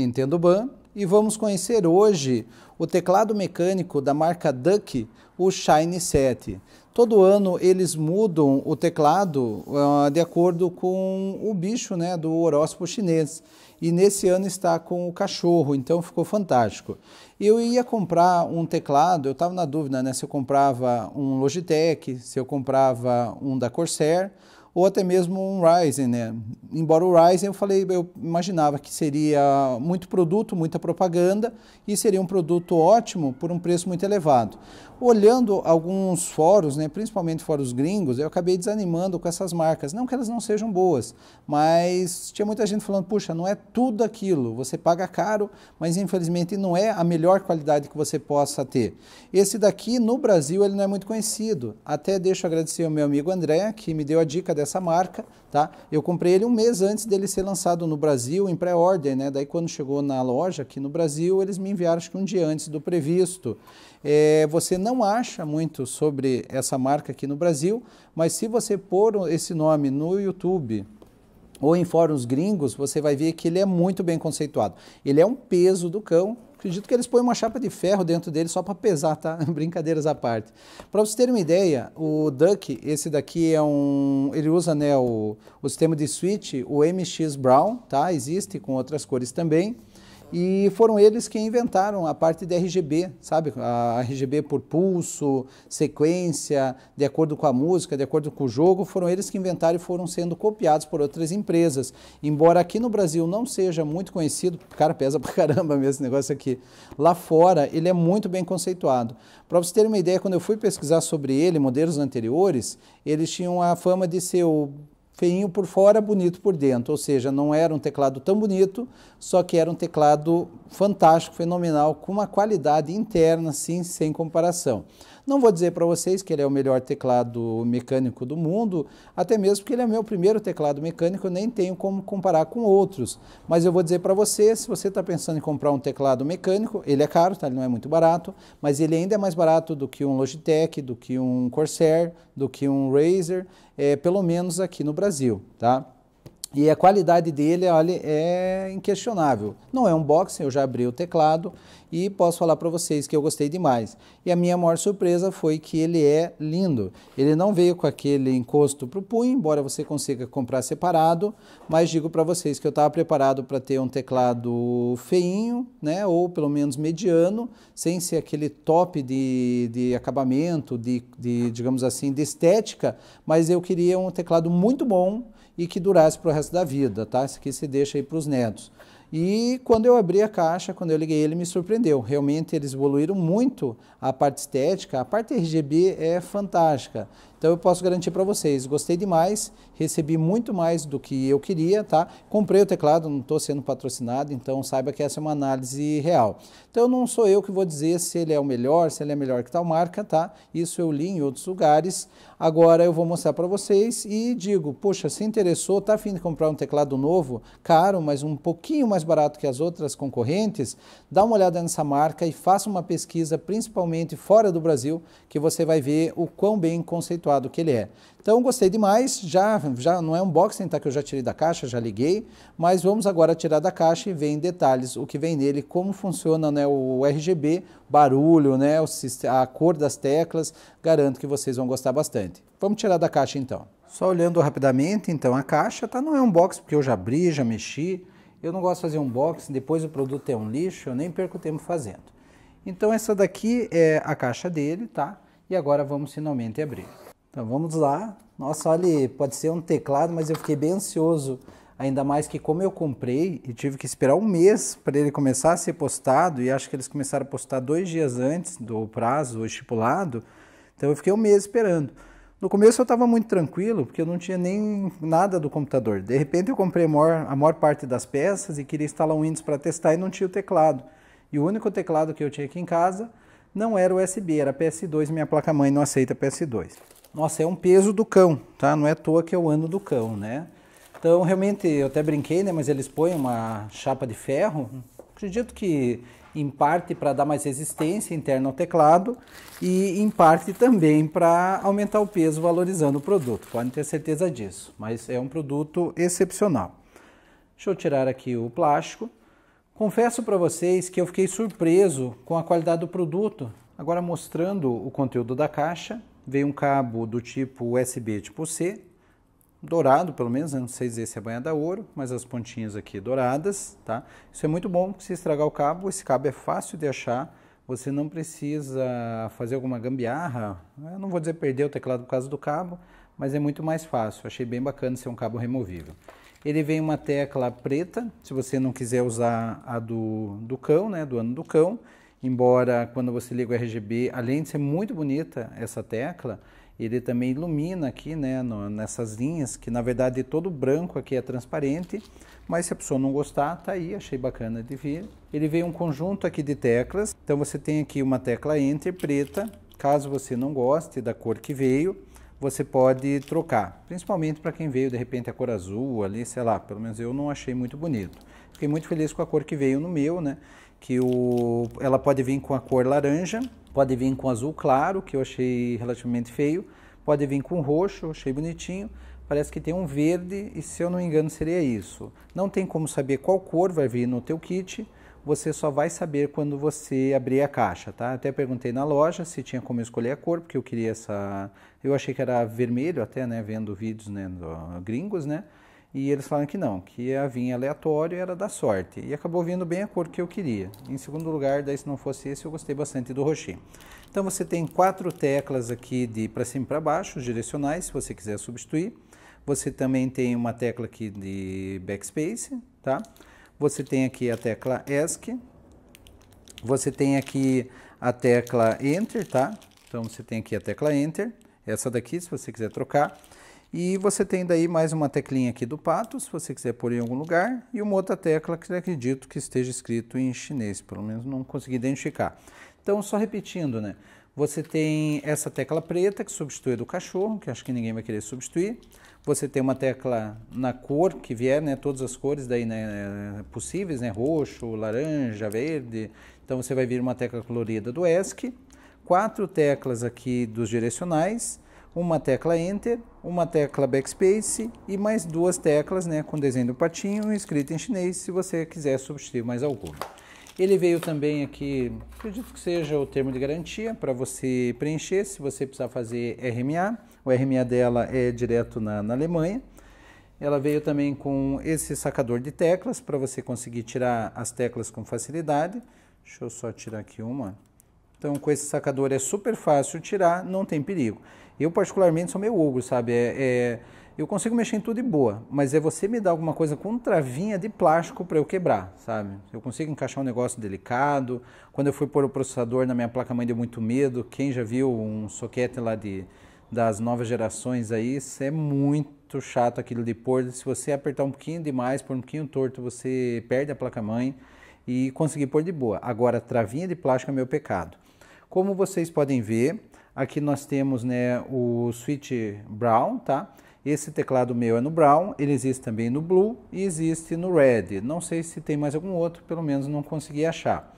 Nintendo Ban e vamos conhecer hoje o teclado mecânico da marca Duck, o Shine 7. Todo ano eles mudam o teclado uh, de acordo com o bicho né, do horóscopo chinês. E nesse ano está com o cachorro, então ficou fantástico. Eu ia comprar um teclado, eu estava na dúvida né, se eu comprava um Logitech, se eu comprava um da Corsair ou até mesmo um Ryzen, né? Embora o Ryzen eu falei, eu imaginava que seria muito produto, muita propaganda e seria um produto ótimo por um preço muito elevado. Olhando alguns fóruns, né, principalmente fóruns gringos, eu acabei desanimando com essas marcas, não que elas não sejam boas, mas tinha muita gente falando, puxa, não é tudo aquilo, você paga caro, mas infelizmente não é a melhor qualidade que você possa ter. Esse daqui no Brasil ele não é muito conhecido. Até deixo agradecer ao meu amigo André que me deu a dica dessa essa marca, tá? Eu comprei ele um mês antes dele ser lançado no Brasil, em pré-ordem, né? Daí quando chegou na loja aqui no Brasil, eles me enviaram acho que um dia antes do previsto. É, você não acha muito sobre essa marca aqui no Brasil, mas se você pôr esse nome no YouTube, ou em fóruns gringos, você vai ver que ele é muito bem conceituado. Ele é um peso do cão, Acredito que eles põem uma chapa de ferro dentro dele só para pesar, tá? Brincadeiras à parte. Para vocês terem uma ideia, o Duck, esse daqui é um, ele usa né o, o sistema de switch, o MX Brown, tá? Existe com outras cores também. E foram eles que inventaram a parte de RGB, sabe? A RGB por pulso, sequência, de acordo com a música, de acordo com o jogo, foram eles que inventaram e foram sendo copiados por outras empresas. Embora aqui no Brasil não seja muito conhecido, cara, pesa pra caramba mesmo esse negócio aqui. Lá fora, ele é muito bem conceituado. Para vocês terem uma ideia, quando eu fui pesquisar sobre ele, modelos anteriores, eles tinham a fama de ser o feinho por fora, bonito por dentro. Ou seja, não era um teclado tão bonito, só que era um teclado fantástico, fenomenal, com uma qualidade interna, sim, sem comparação. Não vou dizer para vocês que ele é o melhor teclado mecânico do mundo, até mesmo porque ele é meu primeiro teclado mecânico, eu nem tenho como comparar com outros. Mas eu vou dizer para você, se você está pensando em comprar um teclado mecânico, ele é caro, tá? ele não é muito barato, mas ele ainda é mais barato do que um Logitech, do que um Corsair, do que um Razer, é, pelo menos aqui no Brasil, tá? E a qualidade dele, olha, é inquestionável. Não é um boxing, eu já abri o teclado e posso falar para vocês que eu gostei demais. E a minha maior surpresa foi que ele é lindo. Ele não veio com aquele encosto para o punho, embora você consiga comprar separado, mas digo para vocês que eu estava preparado para ter um teclado feinho, né, ou pelo menos mediano, sem ser aquele top de, de acabamento, de, de, digamos assim, de estética, mas eu queria um teclado muito bom, e que durasse para o resto da vida, tá? Isso aqui se deixa aí para os netos. E quando eu abri a caixa, quando eu liguei ele, me surpreendeu. Realmente eles evoluíram muito a parte estética, a parte RGB é fantástica. Então eu posso garantir para vocês, gostei demais, recebi muito mais do que eu queria, tá? Comprei o teclado, não estou sendo patrocinado, então saiba que essa é uma análise real. Então não sou eu que vou dizer se ele é o melhor, se ele é melhor que tal marca, tá? Isso eu li em outros lugares. Agora eu vou mostrar para vocês e digo, poxa, se interessou, tá afim de comprar um teclado novo, caro, mas um pouquinho mais barato que as outras concorrentes, dá uma olhada nessa marca e faça uma pesquisa, principalmente fora do Brasil, que você vai ver o quão bem conceituado conceituado que ele é. Então gostei demais, já, já não é um unboxing, tá, que eu já tirei da caixa, já liguei, mas vamos agora tirar da caixa e ver em detalhes o que vem nele, como funciona né, o RGB, barulho, né, a cor das teclas, garanto que vocês vão gostar bastante. Vamos tirar da caixa então. Só olhando rapidamente, então a caixa tá, não é um box porque eu já abri, já mexi, eu não gosto de fazer unboxing, depois o produto é um lixo, eu nem perco tempo fazendo. Então essa daqui é a caixa dele, tá? E agora vamos finalmente abrir. Então vamos lá. Nossa, olha, pode ser um teclado, mas eu fiquei bem ansioso. Ainda mais que como eu comprei e tive que esperar um mês para ele começar a ser postado, e acho que eles começaram a postar dois dias antes do prazo estipulado, então eu fiquei um mês esperando. No começo eu estava muito tranquilo, porque eu não tinha nem nada do computador. De repente eu comprei a maior, a maior parte das peças e queria instalar um Windows para testar e não tinha o teclado. E o único teclado que eu tinha aqui em casa não era USB, era PS2, minha placa-mãe não aceita PS2. Nossa, é um peso do cão, tá? Não é à toa que é o ano do cão, né? Então, realmente, eu até brinquei, né? Mas eles põem uma chapa de ferro. Acredito que em parte para dar mais resistência interna ao teclado e em parte também para aumentar o peso valorizando o produto. Podem ter certeza disso, mas é um produto excepcional. Deixa eu tirar aqui o plástico. Confesso para vocês que eu fiquei surpreso com a qualidade do produto. Agora mostrando o conteúdo da caixa, veio um cabo do tipo USB tipo C, dourado pelo menos, né? não sei dizer se é banhada a ouro, mas as pontinhas aqui douradas, tá? Isso é muito bom, se estragar o cabo, esse cabo é fácil de achar, você não precisa fazer alguma gambiarra, eu né? não vou dizer perder o teclado por causa do cabo, mas é muito mais fácil, achei bem bacana ser um cabo removível. Ele vem uma tecla preta, se você não quiser usar a do, do cão, né, do ano do cão, Embora quando você liga o RGB, além de ser muito bonita essa tecla, ele também ilumina aqui, né, no, nessas linhas, que na verdade todo branco aqui é transparente, mas se a pessoa não gostar, tá aí, achei bacana de ver. Ele veio um conjunto aqui de teclas, então você tem aqui uma tecla Enter preta, caso você não goste da cor que veio, você pode trocar, principalmente para quem veio de repente a cor azul ali, sei lá, pelo menos eu não achei muito bonito. Fiquei muito feliz com a cor que veio no meu, né? que o, ela pode vir com a cor laranja, pode vir com azul claro, que eu achei relativamente feio, pode vir com roxo, achei bonitinho, parece que tem um verde e se eu não me engano seria isso. Não tem como saber qual cor vai vir no teu kit, você só vai saber quando você abrir a caixa, tá? Até perguntei na loja se tinha como escolher a cor, porque eu queria essa, eu achei que era vermelho até, né, vendo vídeos, né, do... gringos, né? e eles falaram que não, que a vinha aleatória era da sorte. E acabou vindo bem a cor que eu queria. Em segundo lugar, daí se não fosse esse, eu gostei bastante do roxinho Então você tem quatro teclas aqui de para cima e para baixo, direcionais, se você quiser substituir. Você também tem uma tecla aqui de backspace, tá? Você tem aqui a tecla ESC. Você tem aqui a tecla Enter, tá? Então você tem aqui a tecla Enter, essa daqui, se você quiser trocar. E você tem daí mais uma teclinha aqui do pato, se você quiser pôr em algum lugar, e uma outra tecla que acredito que esteja escrito em chinês, pelo menos não consegui identificar. Então, só repetindo, né? Você tem essa tecla preta que substitui a do cachorro, que acho que ninguém vai querer substituir. Você tem uma tecla na cor que vier, né? Todas as cores daí, né? Possíveis, né? Roxo, laranja, verde. Então você vai vir uma tecla colorida do ESC. Quatro teclas aqui dos direcionais uma tecla Enter, uma tecla Backspace e mais duas teclas né, com desenho do patinho escrito em chinês, se você quiser substituir mais alguma. Ele veio também aqui, acredito que seja o termo de garantia para você preencher, se você precisar fazer RMA. O RMA dela é direto na, na Alemanha. Ela veio também com esse sacador de teclas para você conseguir tirar as teclas com facilidade. Deixa eu só tirar aqui uma. Então, com esse sacador é super fácil tirar, não tem perigo. Eu, particularmente, sou meio ogro, sabe? É, é, eu consigo mexer em tudo de boa, mas é você me dar alguma coisa com travinha de plástico para eu quebrar, sabe? Eu consigo encaixar um negócio delicado. Quando eu fui pôr o processador na minha placa-mãe, deu muito medo. Quem já viu um soquete lá de, das novas gerações aí, isso é muito chato aquilo de pôr. Se você apertar um pouquinho demais, por um pouquinho torto, você perde a placa-mãe e consegui pôr de boa. Agora, travinha de plástico é meu pecado. Como vocês podem ver, aqui nós temos né, o Switch Brown, tá? Esse teclado meu é no Brown, ele existe também no Blue e existe no Red. Não sei se tem mais algum outro, pelo menos não consegui achar.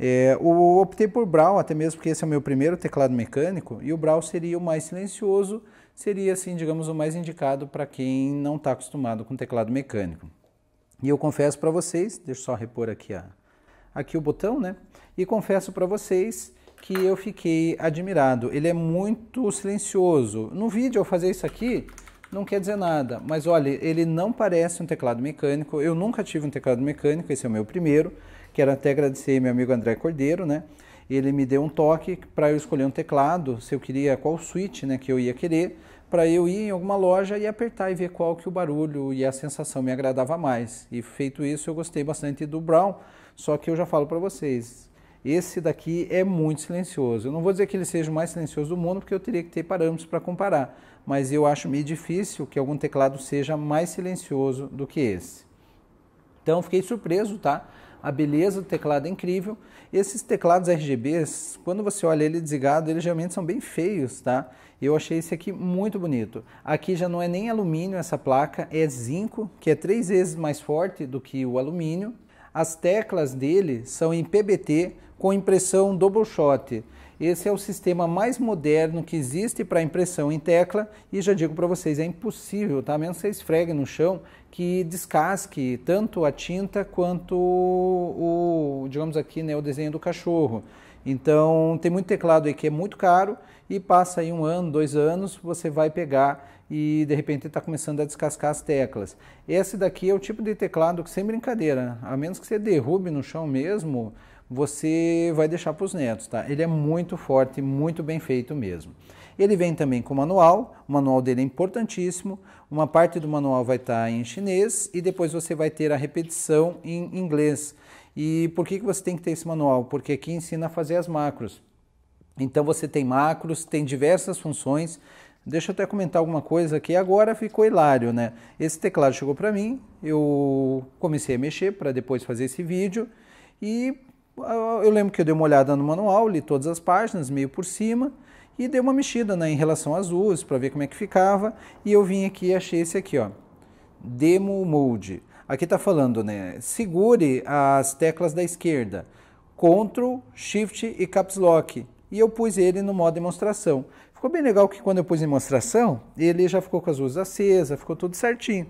É, optei por Brown até mesmo porque esse é o meu primeiro teclado mecânico, e o Brown seria o mais silencioso, seria, assim, digamos, o mais indicado para quem não está acostumado com teclado mecânico. E eu confesso para vocês, deixa eu só repor aqui, a, aqui o botão, né? E confesso para vocês que eu fiquei admirado. Ele é muito silencioso. No vídeo, eu fazer isso aqui não quer dizer nada, mas olha, ele não parece um teclado mecânico. Eu nunca tive um teclado mecânico, esse é o meu primeiro. Quero até agradecer meu amigo André Cordeiro, né? Ele me deu um toque para eu escolher um teclado, se eu queria qual suíte né, que eu ia querer para eu ir em alguma loja e apertar e ver qual que o barulho e a sensação me agradava mais. E feito isso, eu gostei bastante do Brown, só que eu já falo para vocês, esse daqui é muito silencioso. Eu não vou dizer que ele seja o mais silencioso do mundo, porque eu teria que ter parâmetros para comparar, mas eu acho meio difícil que algum teclado seja mais silencioso do que esse. Então, fiquei surpreso, tá? a beleza do teclado é incrível. Esses teclados RGBs, quando você olha ele desligado, eles geralmente são bem feios, tá? Eu achei esse aqui muito bonito. Aqui já não é nem alumínio essa placa, é zinco, que é três vezes mais forte do que o alumínio. As teclas dele são em PBT com impressão double shot. Esse é o sistema mais moderno que existe para impressão em tecla e já digo para vocês, é impossível, tá? A menos que você esfregue no chão, que descasque tanto a tinta quanto o, digamos aqui, né, o desenho do cachorro. Então tem muito teclado aí que é muito caro e passa aí um ano, dois anos, você vai pegar e de repente está começando a descascar as teclas. Esse daqui é o tipo de teclado que, sem brincadeira, a menos que você derrube no chão mesmo, você vai deixar para os netos, tá? Ele é muito forte, muito bem feito mesmo. Ele vem também com manual, o manual dele é importantíssimo. Uma parte do manual vai estar tá em chinês e depois você vai ter a repetição em inglês. E por que, que você tem que ter esse manual? Porque aqui ensina a fazer as macros. Então você tem macros, tem diversas funções. Deixa eu até comentar alguma coisa aqui. Agora ficou hilário, né? Esse teclado chegou para mim, eu comecei a mexer para depois fazer esse vídeo e ah, eu lembro que eu dei uma olhada no manual, li todas as páginas meio por cima e dei uma mexida né, em relação às luzes para ver como é que ficava e eu vim aqui e achei esse aqui, ó. Demo Mode. Aqui está falando, né? Segure as teclas da esquerda, Ctrl, Shift e Caps Lock. E eu pus ele no modo demonstração. Ficou bem legal que quando eu pus em demonstração, ele já ficou com as luzes acesas, ficou tudo certinho.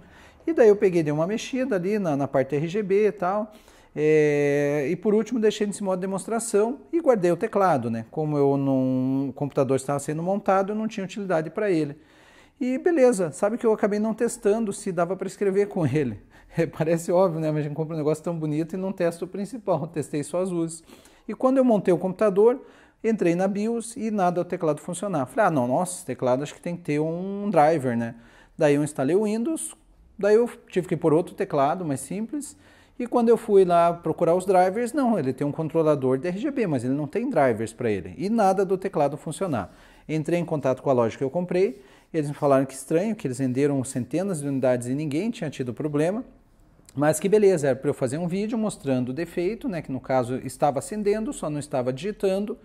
E daí eu peguei, dei uma mexida ali na, na parte RGB e tal. É, e por último deixei nesse modo demonstração e guardei o teclado, né? Como eu o computador estava sendo montado, eu não tinha utilidade para ele. E beleza, sabe que eu acabei não testando se dava para escrever com ele. É, parece óbvio, né? Mas a gente compra um negócio tão bonito e não testa o principal. Testei só as luzes. E quando eu montei o computador, entrei na BIOS e nada o teclado funcionar. Falei, ah, não, nossa, teclado acho que tem que ter um driver, né? Daí eu instalei o Windows, daí eu tive que pôr outro teclado mais simples. E quando eu fui lá procurar os drivers, não, ele tem um controlador de RGB, mas ele não tem drivers para ele. E nada do teclado funcionar. Entrei em contato com a loja que eu comprei, eles me falaram que estranho, que eles venderam centenas de unidades e ninguém tinha tido problema. Mas que beleza, era para eu fazer um vídeo mostrando o defeito, né, que no caso estava acendendo, só não estava digitando,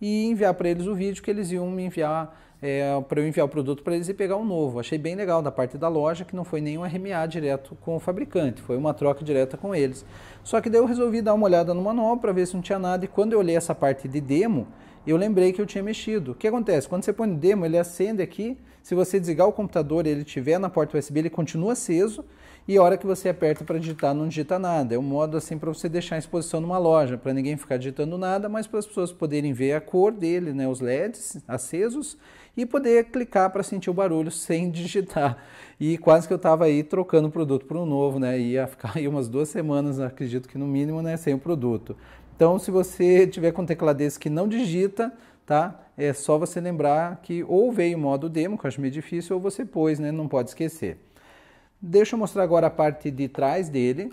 e enviar para eles o vídeo que eles iam me enviar, é, para eu enviar o produto para eles e pegar um novo. Achei bem legal da parte da loja, que não foi nenhum RMA direto com o fabricante, foi uma troca direta com eles. Só que daí eu resolvi dar uma olhada no manual para ver se não tinha nada, e quando eu olhei essa parte de demo, eu lembrei que eu tinha mexido. O que acontece? Quando você põe demo, ele acende aqui, se você desligar o computador e ele estiver na porta USB, ele continua aceso e a hora que você aperta para digitar, não digita nada. É um modo assim para você deixar a exposição numa loja, para ninguém ficar digitando nada, mas para as pessoas poderem ver a cor dele, né, os LEDs acesos, e poder clicar para sentir o barulho sem digitar. E quase que eu estava aí trocando o produto para um novo, né? Ia ficar aí umas duas semanas, acredito que no mínimo, né, sem o produto. Então, se você tiver com um teclado desse que não digita, tá? É só você lembrar que ou veio modo demo, que eu acho meio difícil, ou você pôs, né? Não pode esquecer. Deixa eu mostrar agora a parte de trás dele.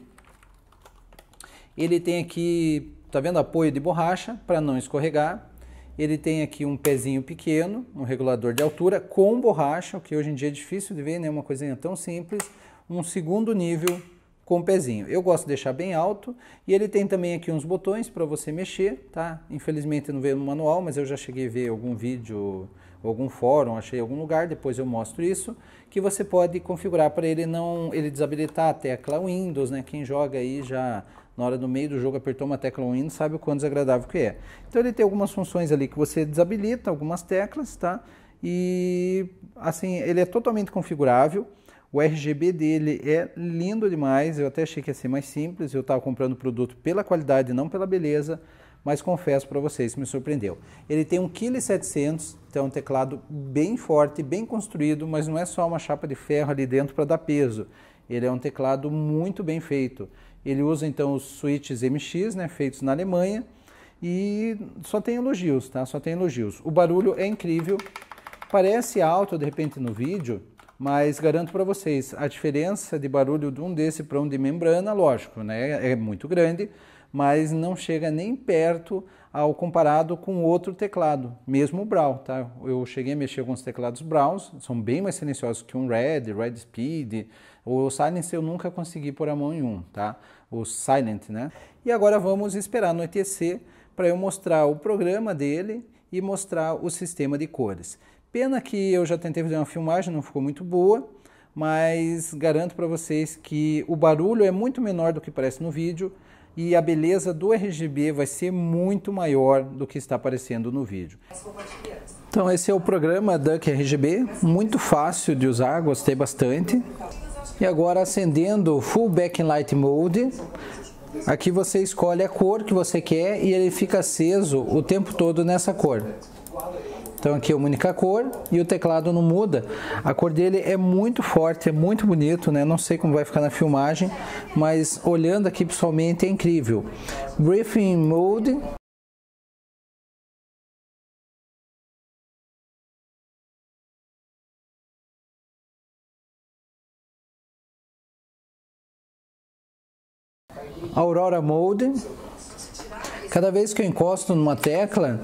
Ele tem aqui, tá vendo, apoio de borracha para não escorregar. Ele tem aqui um pezinho pequeno, um regulador de altura com borracha, o que hoje em dia é difícil de ver, né? Uma coisinha tão simples. Um segundo nível com o pezinho. Eu gosto de deixar bem alto e ele tem também aqui uns botões para você mexer, tá? Infelizmente não veio no manual, mas eu já cheguei a ver algum vídeo, algum fórum, achei algum lugar, depois eu mostro isso, que você pode configurar para ele não ele desabilitar a tecla Windows, né? Quem joga aí já na hora do meio do jogo apertou uma tecla Windows sabe o quão desagradável que é. Então ele tem algumas funções ali que você desabilita algumas teclas, tá? E assim, ele é totalmente configurável. O RGB dele é lindo demais, eu até achei que ia ser mais simples, eu estava comprando o produto pela qualidade, não pela beleza, mas confesso para vocês que me surpreendeu. Ele tem 1,7 kg, então é um teclado bem forte, bem construído, mas não é só uma chapa de ferro ali dentro para dar peso. Ele é um teclado muito bem feito. Ele usa então os switches MX, né, feitos na Alemanha, e só tem elogios, tá? Só tem elogios. O barulho é incrível. Parece alto de repente no vídeo, mas garanto para vocês, a diferença de barulho de um desse para um de membrana, lógico, né, é muito grande, mas não chega nem perto ao comparado com outro teclado, mesmo o Brow, tá? Eu cheguei a mexer com os teclados Brawls, são bem mais silenciosos que um Red, Red Speed, o Silence eu nunca consegui pôr a mão em um, tá? O Silent, né? E agora vamos esperar ETC para eu mostrar o programa dele e mostrar o sistema de cores. Pena que eu já tentei fazer uma filmagem, não ficou muito boa, mas garanto para vocês que o barulho é muito menor do que parece no vídeo e a beleza do RGB vai ser muito maior do que está aparecendo no vídeo. Então esse é o programa Duck RGB, muito fácil de usar, gostei bastante. E agora acendendo Full Backlight Mode, aqui você escolhe a cor que você quer e ele fica aceso o tempo todo nessa cor. Então aqui é uma única cor e o teclado não muda. A cor dele é muito forte, é muito bonito, né? Não sei como vai ficar na filmagem, mas olhando aqui pessoalmente é incrível. Briefing Mode, Aurora Mode. Cada vez que eu encosto numa tecla,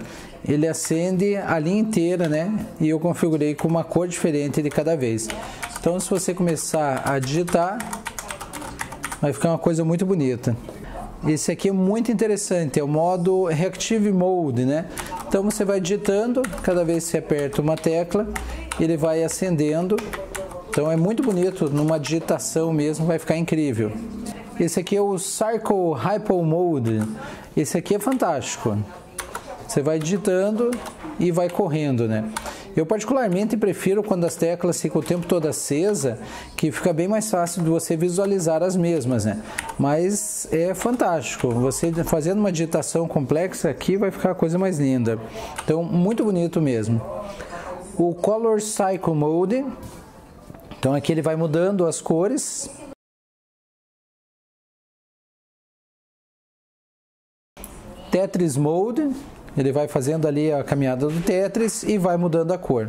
ele acende a linha inteira, né? E eu configurei com uma cor diferente de cada vez. Então, se você começar a digitar, vai ficar uma coisa muito bonita. Esse aqui é muito interessante, é o modo Reactive Mode, né? Então você vai digitando, cada vez que você aperta uma tecla, ele vai acendendo. Então é muito bonito, numa digitação mesmo vai ficar incrível. Esse aqui é o Circle Hypo Mode. Esse aqui é fantástico. Você vai digitando e vai correndo, né? Eu particularmente prefiro quando as teclas ficam o tempo todo acesa, que fica bem mais fácil de você visualizar as mesmas, né? Mas é fantástico. Você fazendo uma digitação complexa aqui vai ficar a coisa mais linda. Então, muito bonito mesmo. O Color Cycle Mode. Então aqui ele vai mudando as cores. Tetris Mode ele vai fazendo ali a caminhada do Tetris e vai mudando a cor.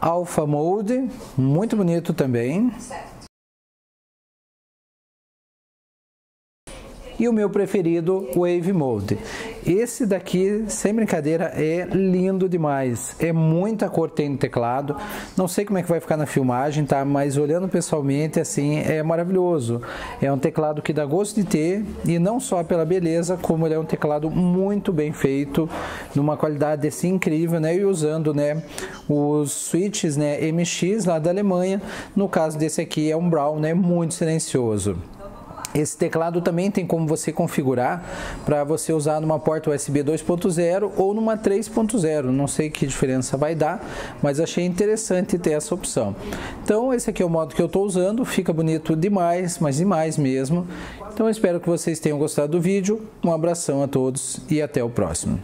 Alpha Mode, muito bonito também. E o meu preferido, Wave Mode. Esse daqui, sem brincadeira, é lindo demais. É muita cor tem no teclado. Não sei como é que vai ficar na filmagem, tá? Mas olhando pessoalmente, assim, é maravilhoso. É um teclado que dá gosto de ter e não só pela beleza, como ele é um teclado muito bem feito, numa qualidade assim incrível, né? E usando, né, os switches, né, MX lá da Alemanha. No caso desse aqui é um Brown, né, muito silencioso. Esse teclado também tem como você configurar para você usar numa porta USB 2.0 ou numa 3.0. Não sei que diferença vai dar, mas achei interessante ter essa opção. Então esse aqui é o modo que eu estou usando. Fica bonito demais, mas demais mesmo. Então espero que vocês tenham gostado do vídeo. Um abração a todos e até o próximo.